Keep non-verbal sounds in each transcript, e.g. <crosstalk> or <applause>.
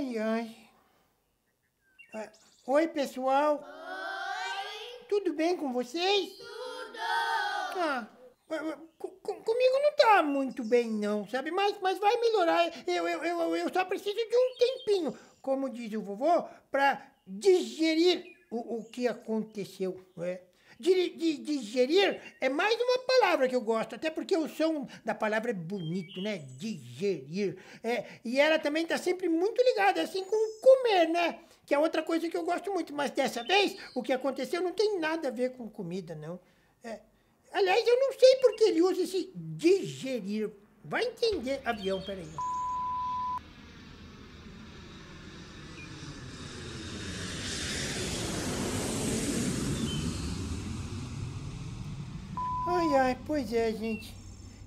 Ai, ai. Ah, oi, pessoal. Oi. Tudo bem com vocês? Tudo. Ah, ah, ah comigo não tá muito bem não, sabe? Mas, mas vai melhorar. Eu, eu, eu, eu só preciso de um tempinho, como diz o vovô, para digerir o, o que aconteceu, é? digerir é mais uma palavra que eu gosto, até porque o som da palavra é bonito, né? Digerir. É, e ela também está sempre muito ligada, assim, com comer, né? Que é outra coisa que eu gosto muito. Mas dessa vez, o que aconteceu não tem nada a ver com comida, não. É, aliás, eu não sei porque ele usa esse digerir. Vai entender, avião, peraí. Ai, ai, pois é, gente.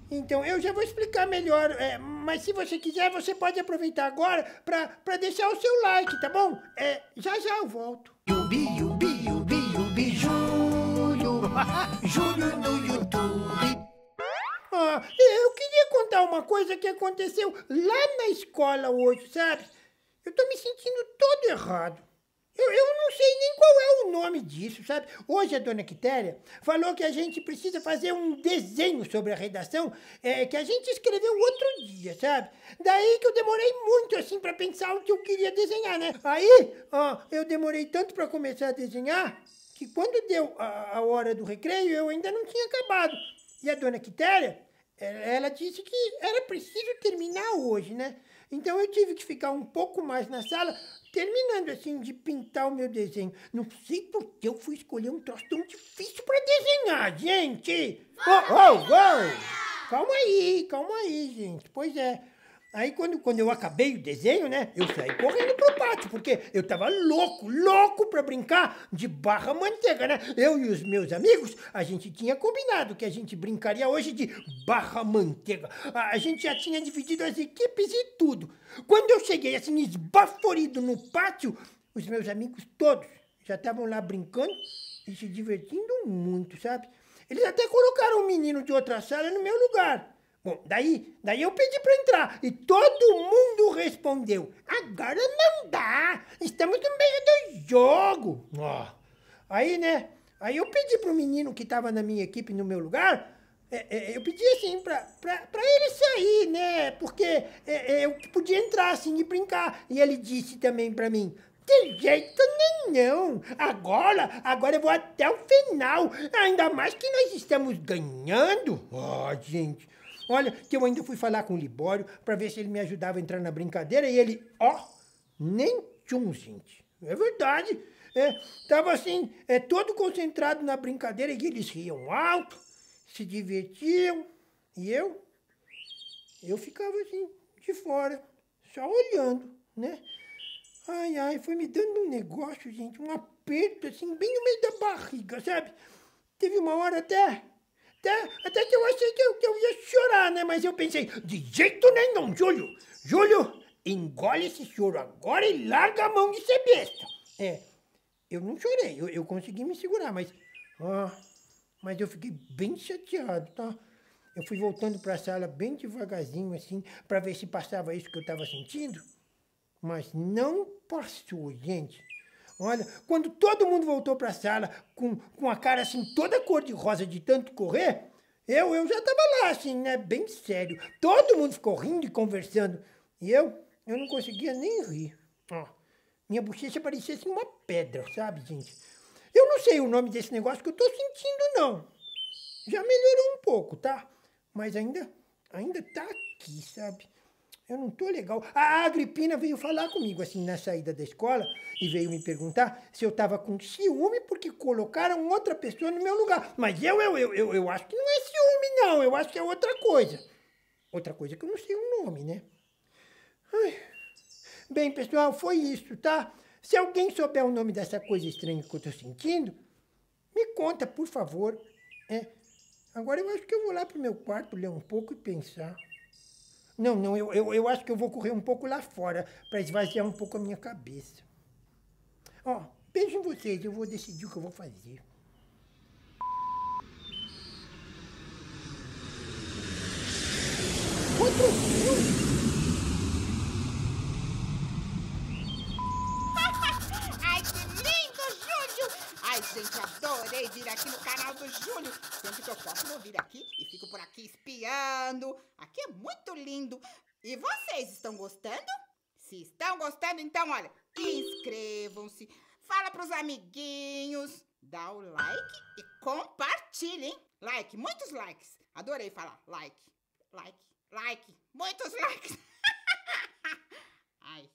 Então, eu já vou explicar melhor, é, mas se você quiser, você pode aproveitar agora pra, pra deixar o seu like, tá bom? É, já já eu volto. Yubi, yubi, yubi, yubi, Júlio. <laughs> Júlio no YouTube. Ah, eu queria contar uma coisa que aconteceu lá na escola hoje, sabe? Eu tô me sentindo todo errado. Eu, eu não sei nem qual é o nome disso, sabe? Hoje a dona Quitéria falou que a gente precisa fazer um desenho sobre a redação é, que a gente escreveu outro dia, sabe? Daí que eu demorei muito, assim, para pensar o que eu queria desenhar, né? Aí, ó, eu demorei tanto para começar a desenhar que quando deu a, a hora do recreio eu ainda não tinha acabado. E a dona Quitéria, é, ela disse que era preciso terminar hoje, né? Então eu tive que ficar um pouco mais na sala, terminando assim de pintar o meu desenho. Não sei por que eu fui escolher um troço tão difícil para desenhar, gente! Oh, oh, oh! Calma aí, calma aí, gente. Pois é, Aí quando, quando eu acabei o desenho, né, eu saí correndo pro pátio, porque eu tava louco, louco pra brincar de barra manteiga, né? Eu e os meus amigos, a gente tinha combinado que a gente brincaria hoje de barra manteiga. A, a gente já tinha dividido as equipes e tudo. Quando eu cheguei assim, esbaforido no pátio, os meus amigos todos já estavam lá brincando e se divertindo muito, sabe? Eles até colocaram um menino de outra sala no meu lugar. Bom, daí, daí eu pedi para entrar e todo mundo respondeu: agora não dá, estamos no meio do jogo. Ó. Aí, né? Aí eu pedi pro menino que estava na minha equipe, no meu lugar, é, é, eu pedi assim pra, pra, pra ele sair, né? Porque é, é, eu podia entrar assim e brincar. E ele disse também pra mim: de jeito nenhum! Agora, agora eu vou até o final! Ainda mais que nós estamos ganhando! Ó, oh, gente! Olha, que eu ainda fui falar com o Libório para ver se ele me ajudava a entrar na brincadeira e ele, ó, nem tchum, gente. É verdade. É, tava assim, é, todo concentrado na brincadeira e eles riam alto, se divertiam. E eu, eu ficava assim, de fora, só olhando, né? Ai, ai, foi me dando um negócio, gente, um aperto assim, bem no meio da barriga, sabe? Teve uma hora até até, até que eu achei que eu, que eu ia chorar, né? Mas eu pensei, de jeito nenhum, Júlio. Júlio, engole esse choro agora e larga a mão de ser besta. É, eu não chorei, eu, eu consegui me segurar, mas... Ah, mas eu fiquei bem chateado, tá? Eu fui voltando para a sala bem devagarzinho, assim, para ver se passava isso que eu estava sentindo. Mas não passou, gente. Olha, quando todo mundo voltou para a sala com, com a cara assim toda cor de rosa de tanto correr, eu, eu já estava lá assim, né, bem sério. Todo mundo ficou rindo e conversando. E eu, eu não conseguia nem rir. Ó, minha bochecha parecia assim uma pedra, sabe, gente? Eu não sei o nome desse negócio que eu estou sentindo, não. Já melhorou um pouco, tá? Mas ainda, ainda tá aqui, sabe? Eu não estou legal. A Agripina veio falar comigo assim na saída da escola e veio me perguntar se eu estava com ciúme porque colocaram outra pessoa no meu lugar. Mas eu, eu, eu, eu, eu acho que não é ciúme, não. Eu acho que é outra coisa. Outra coisa que eu não sei o nome, né? Ai. Bem, pessoal, foi isso, tá? Se alguém souber o nome dessa coisa estranha que eu estou sentindo, me conta, por favor. É. Agora eu acho que eu vou lá pro meu quarto ler um pouco e pensar. Não, não, eu, eu, eu acho que eu vou correr um pouco lá fora para esvaziar um pouco a minha cabeça. Ó, beijo em vocês, eu vou decidir o que eu vou fazer. Outro filme? vir aqui no canal do Júlio. Sempre que eu posso, vou vir aqui e fico por aqui espiando. Aqui é muito lindo. E vocês estão gostando? Se estão gostando, então, olha, inscrevam-se, fala pros amiguinhos, dá o like e compartilhem hein? Like, muitos likes. Adorei falar like, like, like, muitos likes. <laughs> Ai.